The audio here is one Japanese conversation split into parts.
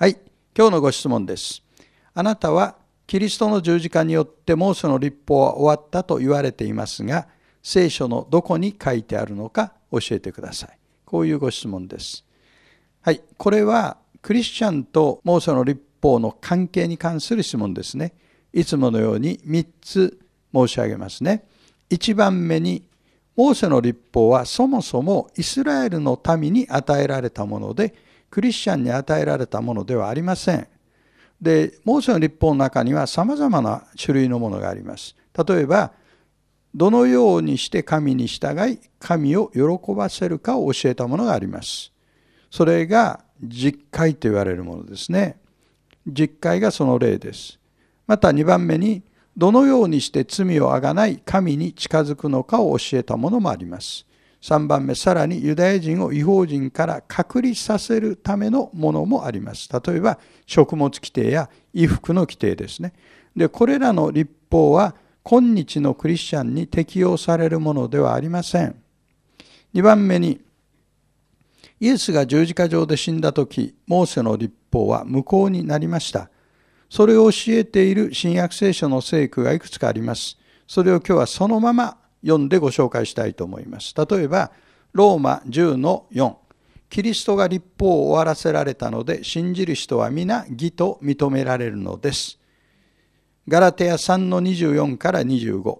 はい、今日のご質問です。あなたはキリストの十字架によってモーセの立法は終わったと言われていますが、聖書のどこに書いてあるのか教えてください。こういうご質問です。はい、これはクリスチャンとモーセの立法の関係に関する質問ですね。いつものように3つ申し上げますね。1番目に、モーセの立法はそもそもイスラエルの民に与えられたもので、クリスチャンに与えられたものではありません。で、モーセの立法の中には様々な種類のものがあります。例えば、どのようにして神に従い、神を喜ばせるかを教えたものがあります。それが実戒と言われるものですね。実戒がその例です。また2番目に、どのようにして罪をあがない神に近づくのかを教えたものもあります。3番目、さらにユダヤ人を違法人から隔離させるためのものもあります。例えば、食物規定や衣服の規定ですね。で、これらの立法は、今日のクリスチャンに適用されるものではありません。2番目に、イエスが十字架上で死んだ時、モーセの立法は無効になりました。それを教えている新約聖書の聖句がいくつかあります。それを今日はそのまま読んでご紹介したいと思います。例えば、ローマ10の4。キリストが立法を終わらせられたので、信じる人は皆義と認められるのです。ガラテア3の24から25。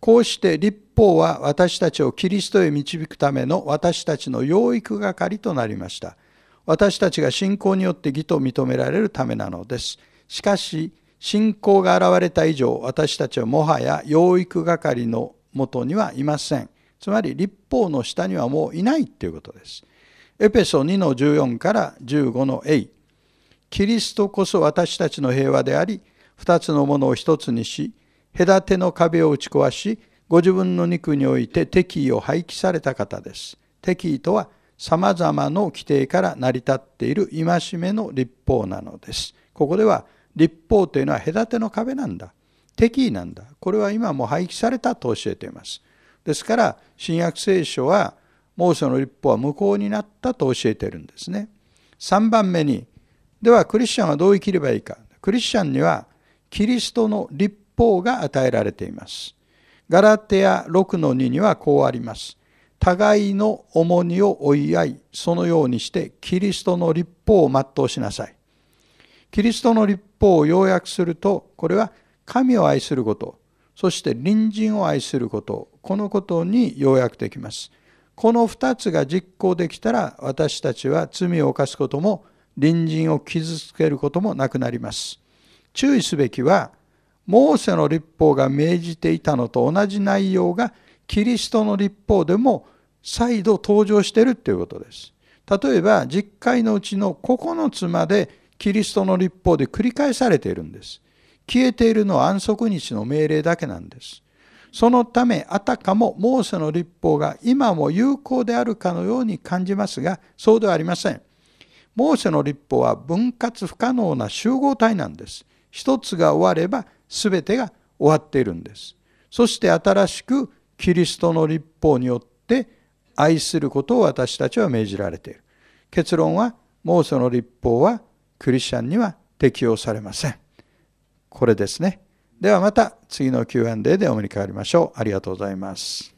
こうして立法は私たちをキリストへ導くための私たちの養育係となりました。私たちが信仰によって義と認められるためなのです。しかし、信仰が現れた以上、私たちはもはや養育係の元にはいません。つまり立法の下にはもういないということです。エペソ2の14から15の A。キリストこそ私たちの平和であり、二つのものを一つにし、隔ての壁を打ち壊し、ご自分の肉において敵意を廃棄された方です。敵意とは、さまざまの規定から成り立っている戒めの立法なのです。ここでは、立法というのは隔ての壁なんだ。敵意なんだ。これは今もう廃棄されたと教えています。ですから、新約聖書は、モーセの立法は無効になったと教えているんですね。3番目に、ではクリスチャンはどう生きればいいか。クリスチャンには、キリストの立法が与えられています。ガラテア6の2にはこうあります。互いの重荷を追い合い、そのようにしてキリストの立法を全うしなさい。キリストの立法を要約すると、これは神を愛することそして隣人を愛することこのことに要約できますこの二つが実行できたら私たちは罪を犯すことも隣人を傷つけることもなくなります注意すべきはモーセの立法が命じていたのと同じ内容がキリストの立法でも再度登場しているということです例えば10のうちの9つまでキリストの立法で繰り返されているんです消えているのは安息日の命令だけなんです。そのため、あたかもモーセの立法が今も有効であるかのように感じますが、そうではありません。モーセの立法は分割不可能な集合体なんです。一つが終われば全てが終わっているんです。そして新しくキリストの立法によって愛することを私たちは命じられている。結論は、モーセの立法はクリスチャンには適用されません。これですね。ではまた次の Q&A でお目にかかりましょう。ありがとうございます。